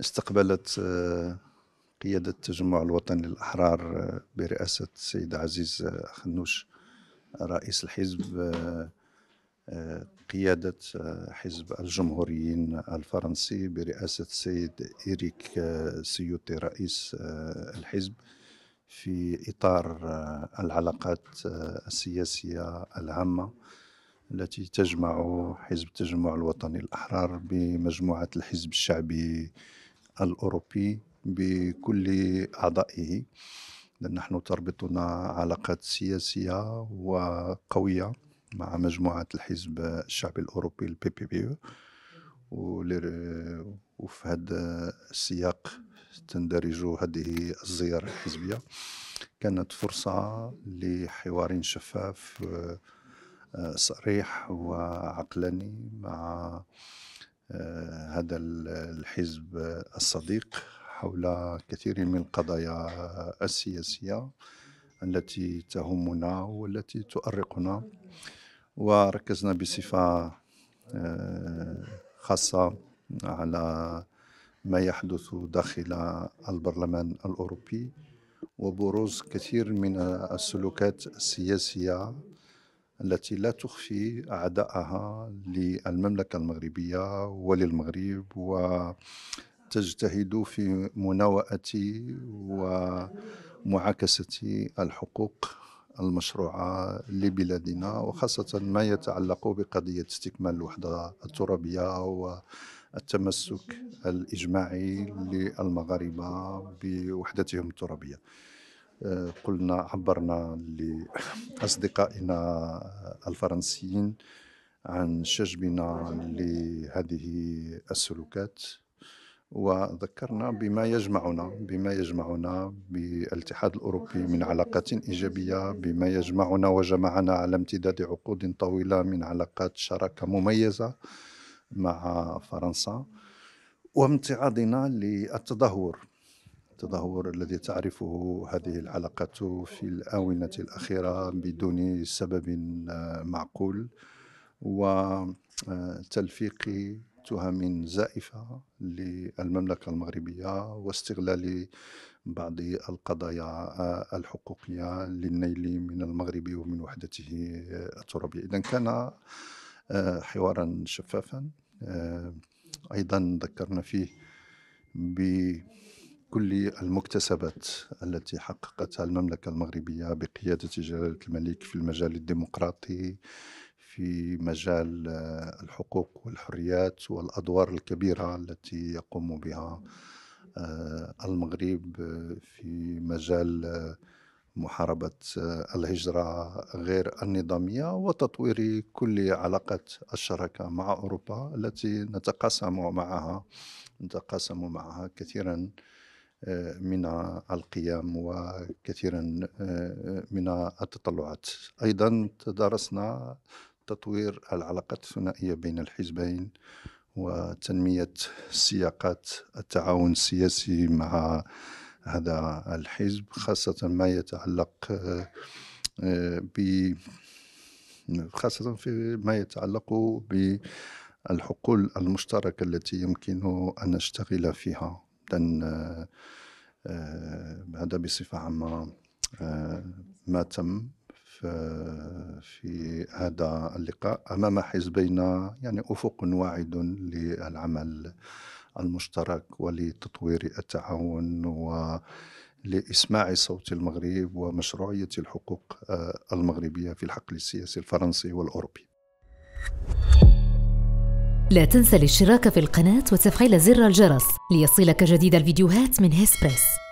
استقبلت آه، قيادة التجمع الوطني للأحرار آه، برئاسة السيد عزيز آه، خنوش رئيس الحزب قيادة حزب الجمهوريين الفرنسي برئاسة السيد إيريك سيوتي رئيس الحزب في إطار العلاقات السياسية العامة التي تجمع حزب التجمع الوطني الأحرار بمجموعة الحزب الشعبي الأوروبي بكل أعضائه نحن تربطنا علاقات سياسية وقوية مع مجموعة الحزب الشعبي الأوروبي البي بي بي وفي هذا السياق تندرج هذه الزيارة الحزبية كانت فرصة لحوار شفاف صريح وعقلاني مع آه، هذا الحزب الصديق حول كثير من القضايا السياسية التي تهمنا والتي تؤرقنا وركزنا بصفة آه، خاصة على ما يحدث داخل البرلمان الأوروبي وبروز كثير من السلوكات السياسية التي لا تخفي أعداءها للمملكة المغربية وللمغرب وتجتهد في مناوئة ومعاكسة الحقوق المشروعة لبلادنا وخاصة ما يتعلق بقضية استكمال الوحدة الترابية والتمسك الإجماعي للمغاربة بوحدتهم الترابية قلنا عبرنا لأصدقائنا الفرنسيين عن شجبنا لهذه السلوكات وذكرنا بما يجمعنا بما يجمعنا بالاتحاد الأوروبي من علاقات إيجابية بما يجمعنا وجمعنا على امتداد عقود طويلة من علاقات شراكة مميزة مع فرنسا وامتعاضنا للتدهور التدهور الذي تعرفه هذه العلاقة في الآونة الأخيرة بدون سبب آه، معقول وتلفيق تهم زائفة للمملكة المغربية واستغلال بعض القضايا آه، الحقوقية للنيل من المغرب ومن وحدته الترابية إذا كان آه، حوارا شفافا أيضا ذكرنا فيه ب كل المكتسبات التي حققتها المملكة المغربية بقيادة جلالة الملك في المجال الديمقراطي في مجال آه، الحقوق والحريات والأدوار الكبيرة التي يقوم بها آه، المغرب آه، في مجال محاربة الهجرة غير النظامية وتطوير كل علاقة الشراكة مع أوروبا التي نتقاسم معها نتقاسم معها كثيرا من القيم وكثيرا من التطلعات ايضا تدارسنا تطوير العلاقات الثنائيه بين الحزبين وتنميه سياقات التعاون السياسي مع هذا الحزب خاصه ما يتعلق ب خاصة في ما يتعلق بالحقول المشتركة التي يمكن أن نشتغل فيها جدا آه، آه، هذا بصفه عامه آه، ما تم في هذا اللقاء امام حزبينا يعني افق واعد للعمل المشترك ولتطوير التعاون ولاسماع صوت المغرب ومشروعيه الحقوق المغربيه في الحقل السياسي الفرنسي والاوروبي. لا تنسى الاشتراك في القناة وتفعيل زر الجرس ليصلك جديد الفيديوهات من هيسبريس